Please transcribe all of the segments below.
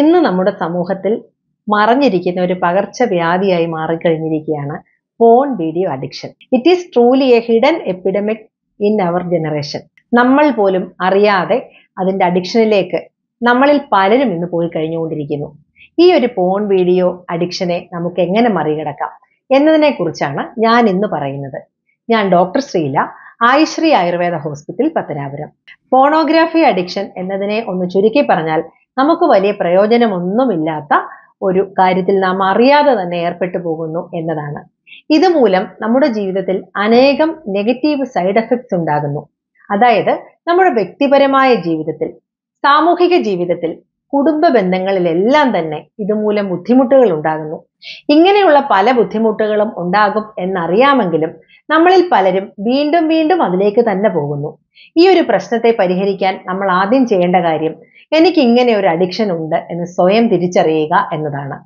ഇന്ന് നമ്മുടെ സമൂഹത്തിൽ മറഞ്ഞിരിക്കുന്ന ഒരു പകർച്ചവ്യാധിയായി മാറിക്കഴിഞ്ഞിരിക്കുകയാണ് phone video addiction it is truly a hidden epidemic in our generation നമ്മൾ പോലും അറിയാതെ അതിൻ്റെ അഡിക്ഷനിലേക്ക് നമ്മളിൽ പലരും ഇന്ന് പോയി കഴിഞ്ഞുകൊണ്ടിരിക്കുന്നു ഈ ഒരു ഫോൺ വീഡിയോ അഡിക്ഷനെ നമുക്ക് എങ്ങനെ മറികടക്കാം എന്നതിനെ കുറിച്ചാണ് ഞാൻ ഇന്ന് പറയുന്നത് ഞാൻ doctor Sreela Ayishree Ayurveda hospital Pathanapuram pornography addiction എന്നതിനെ ഒന്ന് ചുരുക്കി പറഞ്ഞാൽ നമുക്ക് വലിയ പ്രയോജനമൊന്നുമില്ലാത്ത ഒരു കാര്യത്തിൽ നാം അറിയാതെ തന്നെ ഏർപ്പെട്ടു പോകുന്നു എന്നതാണ് ഇതുമൂലം നമ്മുടെ ജീവിതത്തിൽ അനേകം നെഗറ്റീവ് സൈഡ് എഫക്ട്സ് ഉണ്ടാകുന്നു അതായത് നമ്മുടെ വ്യക്തിപരമായ ജീവിതത്തിൽ സാമൂഹിക ജീവിതത്തിൽ കുടുംബ ബന്ധങ്ങളിലെല്ലാം തന്നെ ഇതുമൂലം ബുദ്ധിമുട്ടുകൾ ഉണ്ടാകുന്നു ഇങ്ങനെയുള്ള പല ബുദ്ധിമുട്ടുകളും ഉണ്ടാകും എന്നറിയാമെങ്കിലും നമ്മളിൽ പലരും വീണ്ടും വീണ്ടും അതിലേക്ക് തന്നെ പോകുന്നു ഈ ഒരു പ്രശ്നത്തെ പരിഹരിക്കാൻ നമ്മൾ ആദ്യം ചെയ്യേണ്ട കാര്യം എനിക്ക് ഇങ്ങനെ ഒരു അഡിക്ഷൻ ഉണ്ട് എന്ന് സ്വയം തിരിച്ചറിയുക എന്നതാണ്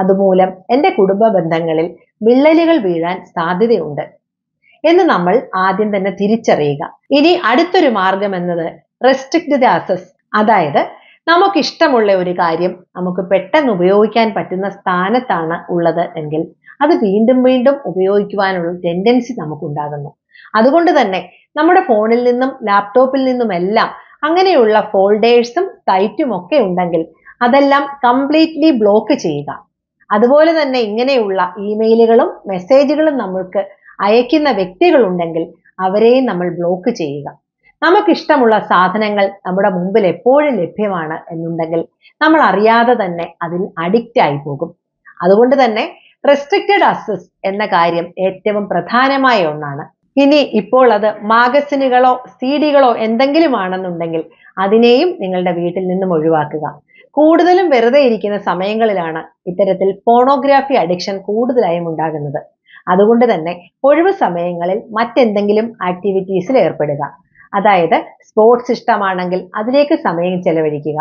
അതുമൂലം എൻ്റെ കുടുംബ ബന്ധങ്ങളിൽ വിള്ളലുകൾ വീഴാൻ സാധ്യതയുണ്ട് എന്ന് നമ്മൾ ആദ്യം തന്നെ തിരിച്ചറിയുക ഇനി അടുത്തൊരു മാർഗം എന്നത് റെസ്ട്രിക്ട് ദി അസസ് അതായത് നമുക്കിഷ്ടമുള്ള ഒരു കാര്യം നമുക്ക് പെട്ടെന്ന് ഉപയോഗിക്കാൻ പറ്റുന്ന സ്ഥാനത്താണ് ഉള്ളത് എങ്കിൽ അത് വീണ്ടും വീണ്ടും ഉപയോഗിക്കുവാനുള്ള ടെൻഡൻസി നമുക്കുണ്ടാകുന്നു അതുകൊണ്ട് തന്നെ നമ്മുടെ ഫോണിൽ നിന്നും ലാപ്ടോപ്പിൽ നിന്നുമെല്ലാം അങ്ങനെയുള്ള ഫോൾഡേഴ്സും സൈറ്റും ഒക്കെ ഉണ്ടെങ്കിൽ അതെല്ലാം കംപ്ലീറ്റ്ലി ബ്ലോക്ക് ചെയ്യുക അതുപോലെ തന്നെ ഇങ്ങനെയുള്ള ഇമെയിലുകളും മെസ്സേജുകളും നമ്മൾക്ക് അയക്കുന്ന വ്യക്തികളുണ്ടെങ്കിൽ അവരെയും നമ്മൾ ബ്ലോക്ക് ചെയ്യുക നമുക്കിഷ്ടമുള്ള സാധനങ്ങൾ നമ്മുടെ മുമ്പിൽ എപ്പോഴും ലഭ്യമാണ് എന്നുണ്ടെങ്കിൽ നമ്മൾ അറിയാതെ തന്നെ അതിൽ അഡിക്റ്റ് ആയി പോകും അതുകൊണ്ട് തന്നെ റെസ്ട്രിക്റ്റഡ് അസസ് എന്ന കാര്യം ഏറ്റവും പ്രധാനമായ ഒന്നാണ് ഇനി ഇപ്പോൾ അത് മാഗസിനുകളോ സീഡികളോ എന്തെങ്കിലും ആണെന്നുണ്ടെങ്കിൽ അതിനെയും നിങ്ങളുടെ വീട്ടിൽ നിന്നും ഒഴിവാക്കുക കൂടുതലും വെറുതെ ഇരിക്കുന്ന സമയങ്ങളിലാണ് ഇത്തരത്തിൽ പോണോഗ്രാഫി അഡിക്ഷൻ കൂടുതലായും ഉണ്ടാകുന്നത് അതുകൊണ്ട് തന്നെ ഒഴിവ് സമയങ്ങളിൽ മറ്റെന്തെങ്കിലും ആക്ടിവിറ്റീസിൽ ഏർപ്പെടുക അതായത് സ്പോർട്സ് ഇഷ്ടമാണെങ്കിൽ അതിലേക്ക് സമയം ചെലവഴിക്കുക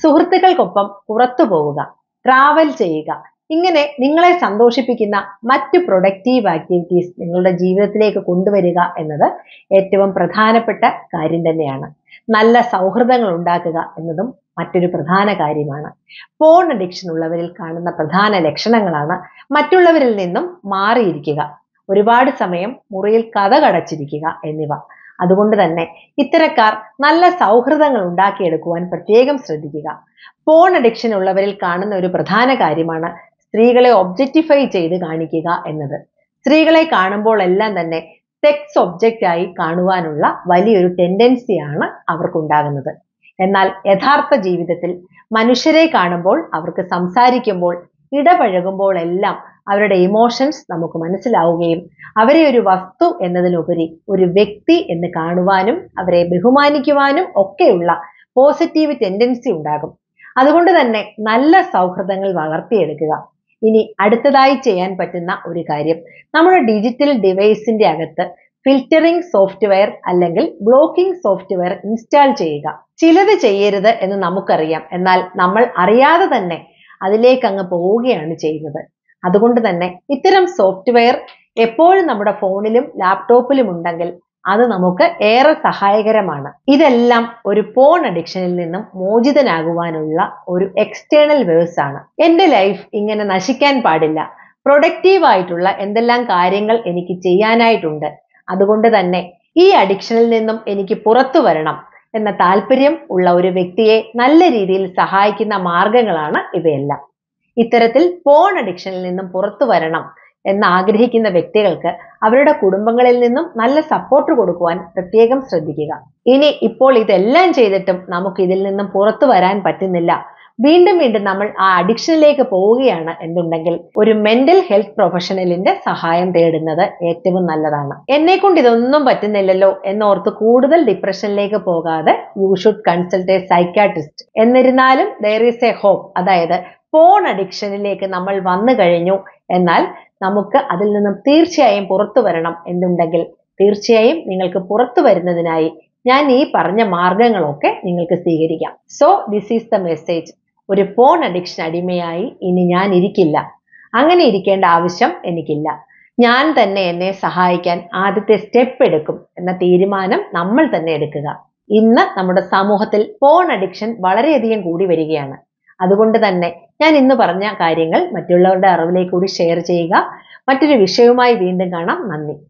സുഹൃത്തുക്കൾക്കൊപ്പം പുറത്തു പോവുക ട്രാവൽ ചെയ്യുക ഇങ്ങനെ നിങ്ങളെ സന്തോഷിപ്പിക്കുന്ന മറ്റ് പ്രൊഡക്റ്റീവ് ആക്ടിവിറ്റീസ് നിങ്ങളുടെ ജീവിതത്തിലേക്ക് കൊണ്ടുവരിക എന്നത് ഏറ്റവും പ്രധാനപ്പെട്ട കാര്യം തന്നെയാണ് നല്ല സൗഹൃദങ്ങൾ ഉണ്ടാക്കുക എന്നതും മറ്റൊരു പ്രധാന കാര്യമാണ് ഫോൺ അഡിക്ഷൻ ഉള്ളവരിൽ കാണുന്ന പ്രധാന ലക്ഷണങ്ങളാണ് മറ്റുള്ളവരിൽ നിന്നും മാറിയിരിക്കുക ഒരുപാട് സമയം മുറിയിൽ കഥ കടച്ചിരിക്കുക എന്നിവ അതുകൊണ്ട് തന്നെ ഇത്തരക്കാർ നല്ല സൗഹൃദങ്ങൾ ഉണ്ടാക്കിയെടുക്കുവാൻ പ്രത്യേകം ശ്രദ്ധിക്കുക ഫോൺ അഡിക്ഷൻ ഉള്ളവരിൽ കാണുന്ന ഒരു പ്രധാന കാര്യമാണ് സ്ത്രീകളെ ഒബ്ജക്റ്റിഫൈ ചെയ്ത് കാണിക്കുക എന്നത് സ്ത്രീകളെ കാണുമ്പോൾ എല്ലാം തന്നെ സെക്സ് ഒബ്ജക്റ്റ് ആയി കാണുവാനുള്ള വലിയൊരു ടെൻഡൻസിയാണ് അവർക്കുണ്ടാകുന്നത് എന്നാൽ യഥാർത്ഥ ജീവിതത്തിൽ മനുഷ്യരെ കാണുമ്പോൾ അവർക്ക് സംസാരിക്കുമ്പോൾ ഇടപഴകുമ്പോൾ എല്ലാം അവരുടെ ഇമോഷൻസ് നമുക്ക് മനസ്സിലാവുകയും അവരെ ഒരു വസ്തു എന്നതിലുപരി ഒരു വ്യക്തി എന്ന് കാണുവാനും അവരെ ബഹുമാനിക്കുവാനും ഒക്കെയുള്ള പോസിറ്റീവ് ടെൻഡൻസി ഉണ്ടാകും അതുകൊണ്ട് തന്നെ നല്ല സൗഹൃദങ്ങൾ വളർത്തിയെടുക്കുക ഇനി അടുത്തതായി ചെയ്യാൻ പറ്റുന്ന ഒരു കാര്യം നമ്മുടെ ഡിജിറ്റൽ ഡിവൈസിന്റെ അകത്ത് ഫിൽറ്ററിംഗ് സോഫ്റ്റ്വെയർ അല്ലെങ്കിൽ ബ്ലോക്കിംഗ് സോഫ്റ്റ്വെയർ ഇൻസ്റ്റാൾ ചെയ്യുക ചിലത് ചെയ്യരുത് എന്ന് നമുക്കറിയാം എന്നാൽ നമ്മൾ അറിയാതെ തന്നെ അതിലേക്ക് അങ്ങ് പോവുകയാണ് ചെയ്യുന്നത് അതുകൊണ്ട് തന്നെ ഇത്തരം സോഫ്റ്റ്വെയർ എപ്പോഴും നമ്മുടെ ഫോണിലും ലാപ്ടോപ്പിലും ഉണ്ടെങ്കിൽ അത് നമുക്ക് ഏറെ സഹായകരമാണ് ഇതെല്ലാം ഒരു പോൺ അഡിക്ഷനിൽ നിന്നും മോചിതനാകുവാനുള്ള ഒരു എക്സ്റ്റേണൽ വേഴ്സ് ആണ് എൻ്റെ ലൈഫ് ഇങ്ങനെ നശിക്കാൻ പാടില്ല പ്രൊഡക്റ്റീവ് ആയിട്ടുള്ള എന്തെല്ലാം കാര്യങ്ങൾ എനിക്ക് ചെയ്യാനായിട്ടുണ്ട് അതുകൊണ്ട് തന്നെ ഈ അഡിക്ഷനിൽ നിന്നും എനിക്ക് പുറത്തു വരണം എന്ന താല്പര്യം ഉള്ള ഒരു വ്യക്തിയെ നല്ല രീതിയിൽ സഹായിക്കുന്ന മാർഗങ്ങളാണ് ഇവയെല്ലാം ഇത്തരത്തിൽ പോൺ അഡിക്ഷനിൽ നിന്നും പുറത്തു വരണം എന്നാഗ്രഹിക്കുന്ന വ്യക്തികൾക്ക് അവരുടെ കുടുംബങ്ങളിൽ നിന്നും നല്ല സപ്പോർട്ട് കൊടുക്കുവാൻ പ്രത്യേകം ശ്രദ്ധിക്കുക ഇനി ഇപ്പോൾ ഇതെല്ലാം ചെയ്തിട്ടും നമുക്ക് ഇതിൽ നിന്നും പുറത്തു വരാൻ പറ്റുന്നില്ല വീണ്ടും വീണ്ടും നമ്മൾ ആ അഡിക്ഷനിലേക്ക് പോവുകയാണ് എന്നുണ്ടെങ്കിൽ ഒരു മെന്റൽ ഹെൽത്ത് പ്രൊഫഷണലിന്റെ സഹായം തേടുന്നത് ഏറ്റവും നല്ലതാണ് എന്നെ കൊണ്ട് ഇതൊന്നും പറ്റുന്നില്ലല്ലോ എന്നോർത്ത് കൂടുതൽ ഡിപ്രഷനിലേക്ക് പോകാതെ you should consult a psychiatrist എന്നിരുന്നാലും ദർ ഈസ് എ ഹോപ്പ് അതായത് ഫോൺ അഡിക്ഷനിലേക്ക് നമ്മൾ വന്നു കഴിഞ്ഞു എന്നാൽ നമുക്ക് അതിൽ നിന്നും തീർച്ചയായും പുറത്തു വരണം എന്നുണ്ടെങ്കിൽ തീർച്ചയായും നിങ്ങൾക്ക് പുറത്തു വരുന്നതിനായി ഞാൻ ഈ പറഞ്ഞ മാർഗങ്ങളൊക്കെ നിങ്ങൾക്ക് സ്വീകരിക്കാം so this is the message ഒരു ഫോൺ അഡിക്ഷൻ അടിമയായി ഇനി ഞാൻ ഇരിക്കില്ല അങ്ങനെ ഇരിക്കേണ്ട ആവശ്യം എനിക്കില്ല ഞാൻ തന്നെ എന്നെ സഹായിക്കാൻ ആദ്യത്തെ സ്റ്റെപ്പ് എടുക്കും എന്ന തീരുമാനം നമ്മൾ തന്നെ എടുക്കുക ഇന്ന് നമ്മുടെ സമൂഹത്തിൽ ഫോൺ അഡിക്ഷൻ വളരെയധികം കൂടി വരികയാണ് അതുകൊണ്ട് തന്നെ ഞാൻ ഇന്ന് പറഞ്ഞ കാര്യങ്ങൾ മറ്റുള്ളവരുടെ അറിവിലേക്ക് കൂടി ഷെയർ ചെയ്യുക മറ്റൊരു വിഷയവുമായി വീണ്ടും കാണാം നന്ദി